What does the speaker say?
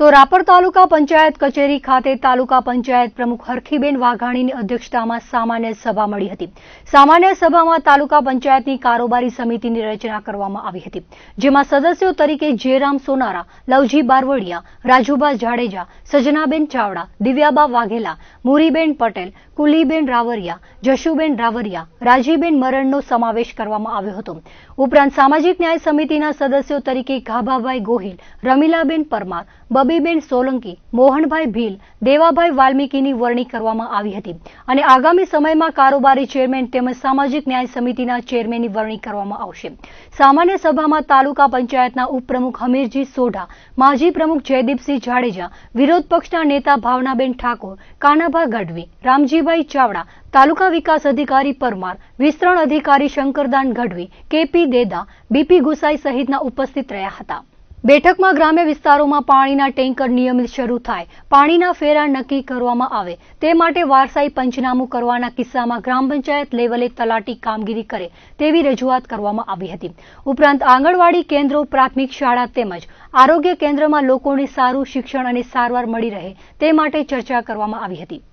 તો રાપર તાલુકા પંચાયત કચેરી ખાતે તાલુકા પંચાયત પ્રમુખ હરખીબેન વાઘાણીની અધ્યક્ષતામાં સામાન્ય સભા મળી હતી સામાન્ય સભામાં તાલુકા પંચાયતની કારોબારી સમિતિની રચના કરવામાં આવી હતી જેમાં સદસ્યો તરીકે જયરામ સોનારા લવજી બારવડિયા રાજુભા જાડેજા સજનાબેન ચાવડા દિવ્યાબા વાઘેલા મુરીબેન પટેલ કુલીબેન રાવરિયા જશુબેન રાવરિયા રાજીબેન મરણનો સમાવેશ કરવામાં આવ્યો હતો ઉપરાંત સામાજિક ન્યાય સમિતિના સદસ્યો તરીકે ગાભાભાઈ ગોહિલ રમીલાબેન પરમાર બબીબેન સોલંકી મોહનભાઈ ભીલ દેવાભાઈ વાલ્મીકીની વરણી કરવામાં આવી હતી અને આગામી સમયમાં કારોબારી ચેરમેન તેમજ સામાજિક ન્યાય સમિતિના ચેરમેનની વરણી કરવામાં આવશે સામાન્ય સભામાં તાલુકા પંચાયતના ઉપપ્રમુખ હમીરજી સોઢા માજી પ્રમુખ જયદીપસિંહ જાડેજા વિરોધ પક્ષના નેતા ભાવનાબેન ઠાકોર કાનાભા ગઢવી રામજીભાઈ ચાવડા તાલુકા વિકાસ અધિકારી પરમાર વિસ્તરણ અધિકારી શંકરદાન ગઢવી કેપી દેદા બીપી ગુસાઈ સહિતના ઉપસ્થિત રહ્યા હતા બેઠકમાં ગ્રામ્ય વિસ્તારોમાં પાણીના ટેન્કર નિયમિત શરૂ થાય પાણીના ફેરા નક્કી કરવામાં આવે તે માટે વારસાઈ પંચનામું કરવાના કિસ્સામાં ગ્રામ પંચાયત લેવલે તલાટી કામગીરી કરે તેવી રજૂઆત કરવામાં આવી હતી ઉપરાંત આંગણવાડી કેન્દ્રો પ્રાથમિક શાળા તેમજ આરોગ્ય કેન્દ્રમાં લોકોને સારું શિક્ષણ અને સારવાર મળી રહે તે માટે ચર્ચા કરવામાં આવી હતી